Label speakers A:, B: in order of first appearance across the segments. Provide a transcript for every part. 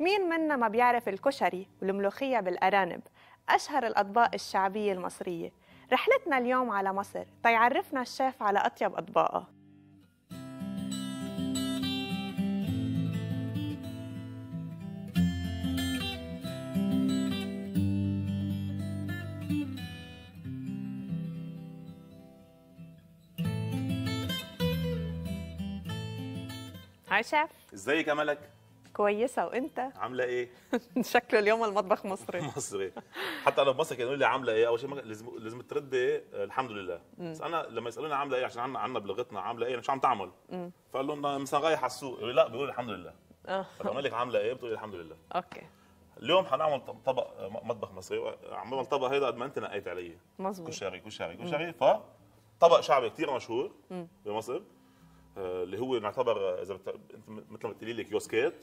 A: مين منا ما بيعرف الكشري والملوخية بالأرانب أشهر الأطباق الشعبية المصرية رحلتنا اليوم على مصر تيعرفنا الشيف على أطيب أطباقه
B: هاي شيف ازيك يا ملك
A: كويسة وأنت؟ عاملة إيه؟ شكله اليوم المطبخ مصري
B: مصري حتى أنا بمصر كانوا لي عاملة إيه أول شيء لازم لازم ترد إيه آه، الحمد لله مم. بس أنا لما يسألوني عاملة إيه عشان عندنا عنا بلغتنا عاملة إيه مش عم تعمل فقال لهم مثلا رايح على السوق لا بيقولوا الحمد لله
A: اه فبقول لك
B: عاملة إيه بتقولي الحمد لله أوكي اليوم حنعمل طبق آه، مطبخ مصري عملنا طبق هيدا قد ما انت نقيت عليه مظبوط كشري كشري كشري ف طبق شعبي كثير مشهور مم. بمصر آه، اللي هو نعتبر اذا مثل ما بتقولي لي كيوسكات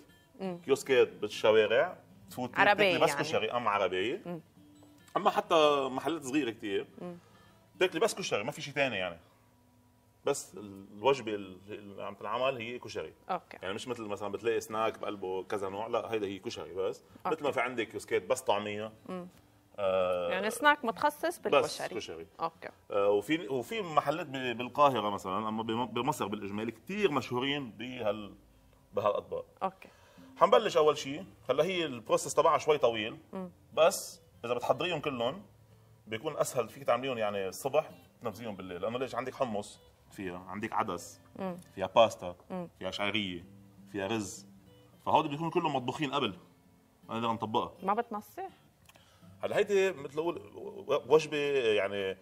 B: كيوسكات بالشوارع تفوت عربيه بس يعني. كشري اما عربيه مم. اما حتى محلات صغيره كثير تاكلي بس كشري ما في شيء ثاني يعني بس الوجبه اللي عم تنعمل هي كشري اوكي يعني مش مثل مثلا بتلاقي سناك بقلبه كذا نوع لا هيدا هي كشري بس أوكي. مثل ما في عندك كيوسكات بس طعميه آه يعني
A: سناك متخصص بالكشري بس كشري اوكي
B: آه وفي وفي محلات بالقاهره مثلا اما بمصر بالاجمال كثير مشهورين بهال بهالاطباق اوكي حنبلش اول شيء هلا هي البروسيس تبعها شوي طويل بس اذا بتحضريهم كلهم بيكون اسهل فيك تعمليهم يعني الصبح تنفذيهم بالليل لانه ليش عندك حمص فيها عندك عدس فيها باستا فيها شعريه فيها رز فهودي بيكونوا كلهم مطبوخين قبل ما نقدر نطبقها
A: ما بتنصح
B: هلا هيدي مثل وجبه يعني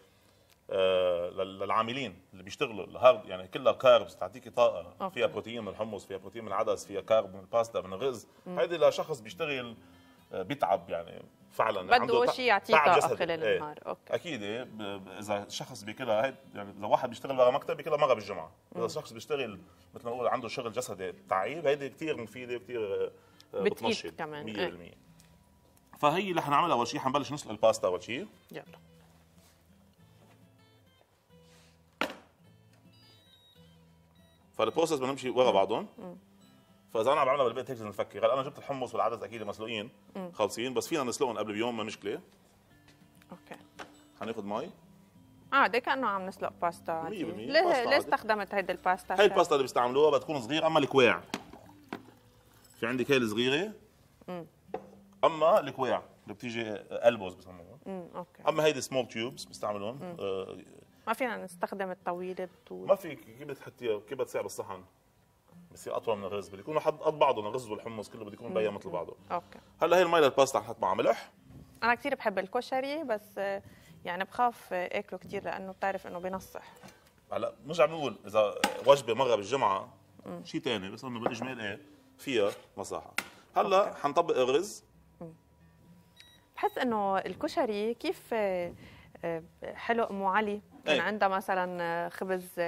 B: آه، للعاملين اللي بيشتغلوا الهارد يعني كلها كاربس تعطيكي طاقه أوكي. فيها بروتين من الحمص فيها بروتين من العدس فيها كارب من الباستا من الرز هيدي لشخص بيشتغل آه، بيتعب يعني فعلا يعني بده شيء يعطيه طاقه خلال ايه. النهار اوكي اكيد إيه، اذا شخص بيكلها هيد يعني لو واحد بيشتغل برا مكتب بيكلها مره بالجمعه اذا شخص بيشتغل مثل ما بقول عنده شغل جسدي تعيب هيدي كثير مفيده كثير آه، بتنشط كمان 100% ايه. فهي اللي حنعملها اول شيء حنبلش نسلق الباستا اول شيء يلا فالبروسس بنمشي ورا بعضهم فاذا انا بعملها بالبيت هيك لازم نفكر قال انا جبت الحمص والعدس اكيد مسلوقين خالصين بس فينا نسلقهم قبل بيوم ما مشكله اوكي حناخذ مي
A: عادي آه، كانه عم نسلق باستا 100% ليه ليه استخدمت هيدي الباستا هي الباستا
B: اللي بيستعملوها بتكون صغيره اما الكواع في عندك هي الصغيره اما الكواع اللي بتيجي البوز بسموها
A: اوكي اما
B: هيدي سمول تيوبس بيستعملون
A: ما فينا نستخدم الطويله بتقول ما
B: في كيف بتحطيها كيف بتصير بالصحن بصير اطول من الرز بده حد قد بعضه الرز والحمص كله بده يكون بيا مثل بعضه اوكي هلا هي المي للباستا حنحط معها ملح
A: انا كثير بحب الكشري بس يعني بخاف اكله كثير لانه بتعرف انه بنصح
B: هلا بنرجع بنقول اذا وجبه مره بالجمعه شيء ثاني بس انه بالاجمال ايه فيها مساحه هلا أوكي. حنطبق الرز
A: بحس انه الكشري كيف آه، آه، حلو ام علي كان أي. عندها مثلا خبز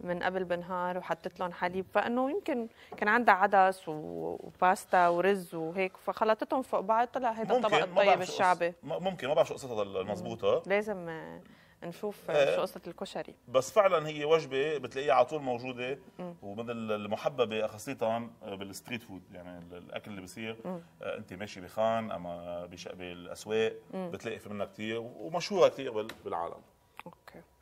A: من قبل بنهار وحطت لهم حليب فانه يمكن كان عندها عدس وباستا ورز وهيك فخلطتهم فوق بعض طلع هذا الطبق الطيب الشعبي
B: ممكن ما بعرف شو قصتها المضبوطه
A: لازم نشوف آه شو قصه الكشري
B: بس فعلا هي وجبه بتلاقيها على طول موجوده ومثل المحببه خاصه آه، بالستريت فود يعني الاكل اللي بصير آه انت ماشي بخان اما بالاسواق بتلاقي في منها كثير ومشهوره كثير بالعالم اوكي